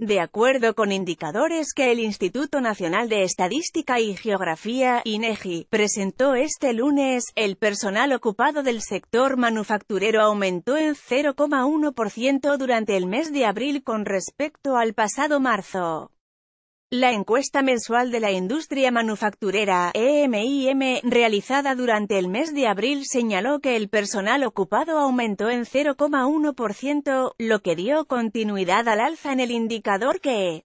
de acuerdo con indicadores que el Instituto Nacional de Estadística y Geografía, INEGI, presentó este lunes, el personal ocupado del sector manufacturero aumentó en 0,1% durante el mes de abril con respecto al pasado marzo. La encuesta mensual de la industria manufacturera, EMIM, realizada durante el mes de abril señaló que el personal ocupado aumentó en 0,1%, lo que dio continuidad al alza en el indicador que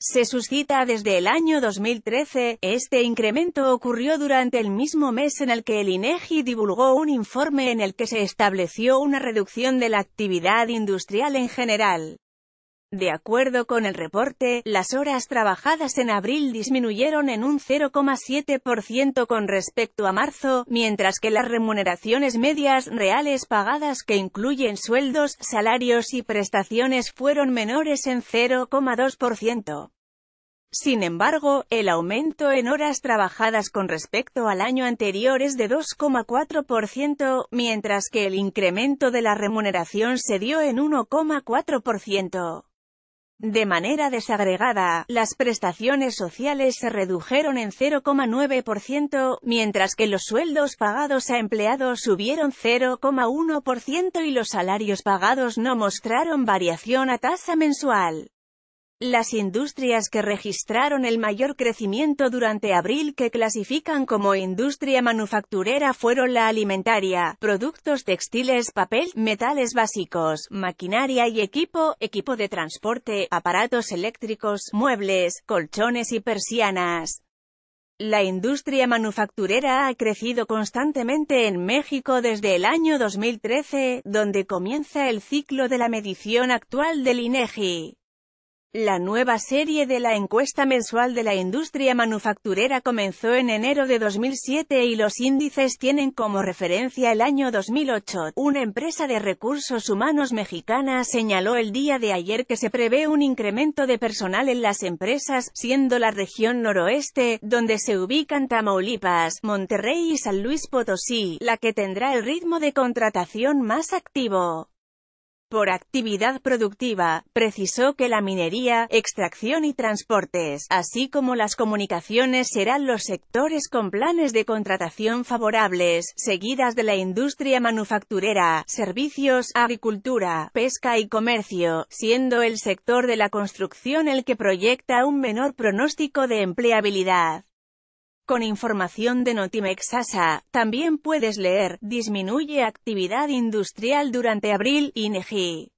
se suscita desde el año 2013. Este incremento ocurrió durante el mismo mes en el que el INEGI e divulgó un informe en el que se estableció una reducción de la actividad industrial en general. De acuerdo con el reporte, las horas trabajadas en abril disminuyeron en un 0,7% con respecto a marzo, mientras que las remuneraciones medias reales pagadas que incluyen sueldos, salarios y prestaciones fueron menores en 0,2%. Sin embargo, el aumento en horas trabajadas con respecto al año anterior es de 2,4%, mientras que el incremento de la remuneración se dio en 1,4%. De manera desagregada, las prestaciones sociales se redujeron en 0,9%, mientras que los sueldos pagados a empleados subieron 0,1% y los salarios pagados no mostraron variación a tasa mensual. Las industrias que registraron el mayor crecimiento durante abril que clasifican como industria manufacturera fueron la alimentaria, productos textiles, papel, metales básicos, maquinaria y equipo, equipo de transporte, aparatos eléctricos, muebles, colchones y persianas. La industria manufacturera ha crecido constantemente en México desde el año 2013, donde comienza el ciclo de la medición actual del INEGI. La nueva serie de la encuesta mensual de la industria manufacturera comenzó en enero de 2007 y los índices tienen como referencia el año 2008. Una empresa de recursos humanos mexicana señaló el día de ayer que se prevé un incremento de personal en las empresas, siendo la región noroeste, donde se ubican Tamaulipas, Monterrey y San Luis Potosí, la que tendrá el ritmo de contratación más activo por actividad productiva, precisó que la minería, extracción y transportes, así como las comunicaciones serán los sectores con planes de contratación favorables, seguidas de la industria manufacturera, servicios, agricultura, pesca y comercio, siendo el sector de la construcción el que proyecta un menor pronóstico de empleabilidad. Con información de Notimex Sasa también puedes leer, disminuye actividad industrial durante abril, INEGI.